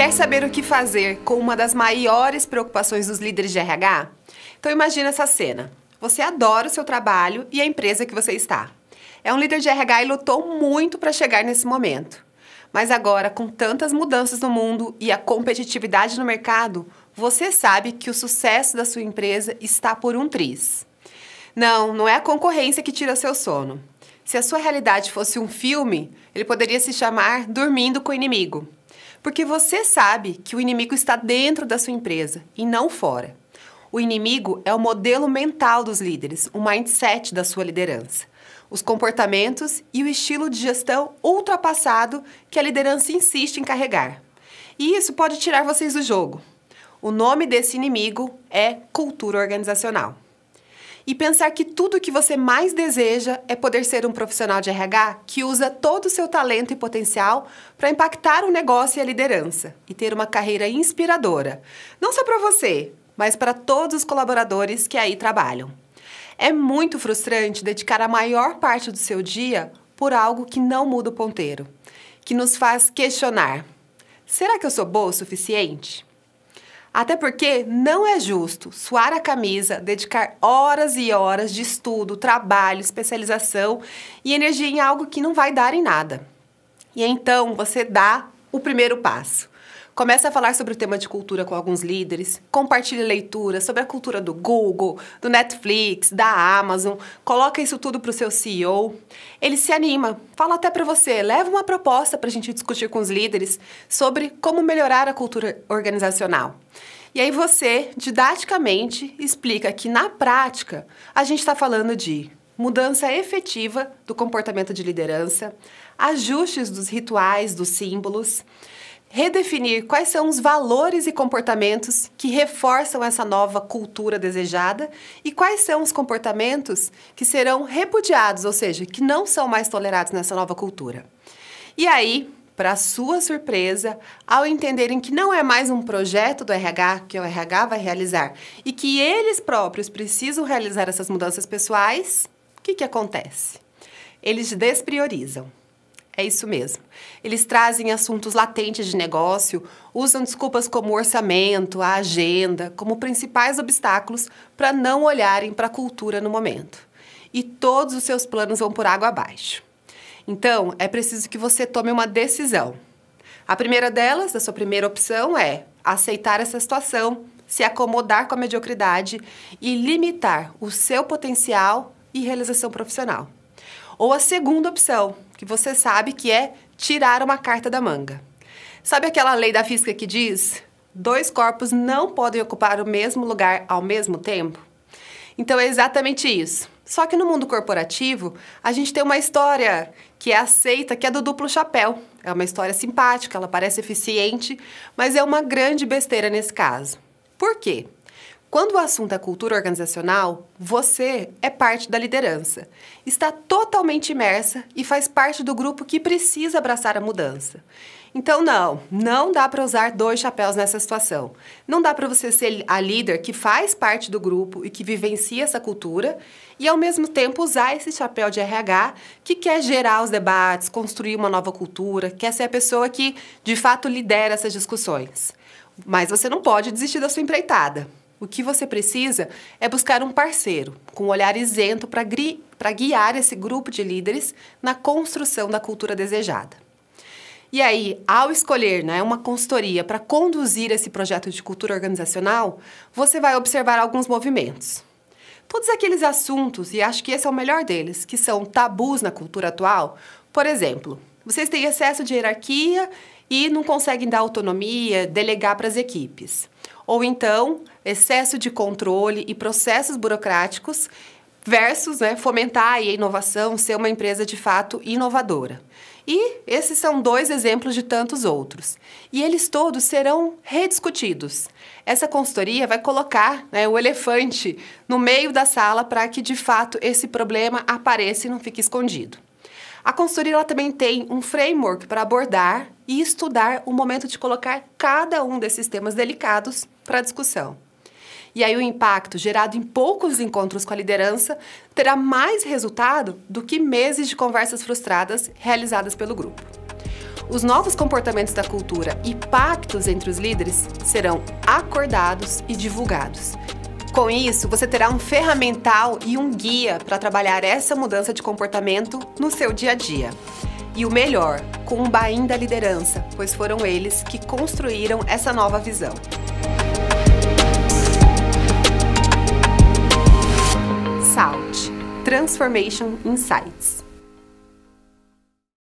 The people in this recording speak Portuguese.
Quer saber o que fazer com uma das maiores preocupações dos líderes de RH? Então imagina essa cena. Você adora o seu trabalho e a empresa que você está. É um líder de RH e lutou muito para chegar nesse momento. Mas agora, com tantas mudanças no mundo e a competitividade no mercado, você sabe que o sucesso da sua empresa está por um triz. Não, não é a concorrência que tira seu sono. Se a sua realidade fosse um filme, ele poderia se chamar Dormindo com o Inimigo. Porque você sabe que o inimigo está dentro da sua empresa e não fora. O inimigo é o modelo mental dos líderes, o mindset da sua liderança, os comportamentos e o estilo de gestão ultrapassado que a liderança insiste em carregar. E isso pode tirar vocês do jogo. O nome desse inimigo é cultura organizacional e pensar que tudo o que você mais deseja é poder ser um profissional de RH que usa todo o seu talento e potencial para impactar o negócio e a liderança e ter uma carreira inspiradora, não só para você, mas para todos os colaboradores que aí trabalham. É muito frustrante dedicar a maior parte do seu dia por algo que não muda o ponteiro, que nos faz questionar: será que eu sou boa o suficiente? Até porque não é justo suar a camisa, dedicar horas e horas de estudo, trabalho, especialização e energia em algo que não vai dar em nada. E então você dá o primeiro passo. Começa a falar sobre o tema de cultura com alguns líderes, compartilha leituras sobre a cultura do Google, do Netflix, da Amazon, coloca isso tudo para o seu CEO. Ele se anima, fala até para você, leva uma proposta para a gente discutir com os líderes sobre como melhorar a cultura organizacional. E aí você, didaticamente, explica que na prática a gente está falando de mudança efetiva do comportamento de liderança, ajustes dos rituais, dos símbolos, redefinir quais são os valores e comportamentos que reforçam essa nova cultura desejada e quais são os comportamentos que serão repudiados, ou seja, que não são mais tolerados nessa nova cultura. E aí, para sua surpresa, ao entenderem que não é mais um projeto do RH que o RH vai realizar e que eles próprios precisam realizar essas mudanças pessoais, o que, que acontece? Eles despriorizam. É isso mesmo. Eles trazem assuntos latentes de negócio, usam desculpas como orçamento, a agenda, como principais obstáculos para não olharem para a cultura no momento. E todos os seus planos vão por água abaixo. Então, é preciso que você tome uma decisão. A primeira delas, a sua primeira opção é aceitar essa situação, se acomodar com a mediocridade e limitar o seu potencial e realização profissional. Ou a segunda opção, que você sabe que é tirar uma carta da manga. Sabe aquela lei da física que diz: dois corpos não podem ocupar o mesmo lugar ao mesmo tempo? Então é exatamente isso. Só que no mundo corporativo, a gente tem uma história que é aceita, que é do duplo chapéu. É uma história simpática, ela parece eficiente, mas é uma grande besteira nesse caso. Por quê? Quando o assunto é cultura organizacional, você é parte da liderança, está totalmente imersa e faz parte do grupo que precisa abraçar a mudança. Então, não, não dá para usar dois chapéus nessa situação. Não dá para você ser a líder que faz parte do grupo e que vivencia essa cultura e, ao mesmo tempo, usar esse chapéu de RH que quer gerar os debates, construir uma nova cultura, quer ser a pessoa que, de fato, lidera essas discussões. Mas você não pode desistir da sua empreitada. O que você precisa é buscar um parceiro com um olhar isento para guiar esse grupo de líderes na construção da cultura desejada. E aí, ao escolher né, uma consultoria para conduzir esse projeto de cultura organizacional, você vai observar alguns movimentos. Todos aqueles assuntos, e acho que esse é o melhor deles, que são tabus na cultura atual, por exemplo, vocês têm excesso de hierarquia e não conseguem dar autonomia, delegar para as equipes. Ou então, excesso de controle e processos burocráticos versus né, fomentar a inovação, ser uma empresa de fato inovadora. E esses são dois exemplos de tantos outros. E eles todos serão rediscutidos. Essa consultoria vai colocar né, o elefante no meio da sala para que de fato esse problema apareça e não fique escondido. A consultoria também tem um framework para abordar e estudar o momento de colocar cada um desses temas delicados para discussão. E aí o impacto gerado em poucos encontros com a liderança terá mais resultado do que meses de conversas frustradas realizadas pelo grupo. Os novos comportamentos da cultura e pactos entre os líderes serão acordados e divulgados. Com isso, você terá um ferramental e um guia para trabalhar essa mudança de comportamento no seu dia a dia. E o melhor, com o um Bain da liderança, pois foram eles que construíram essa nova visão. Out, Transformation Insights.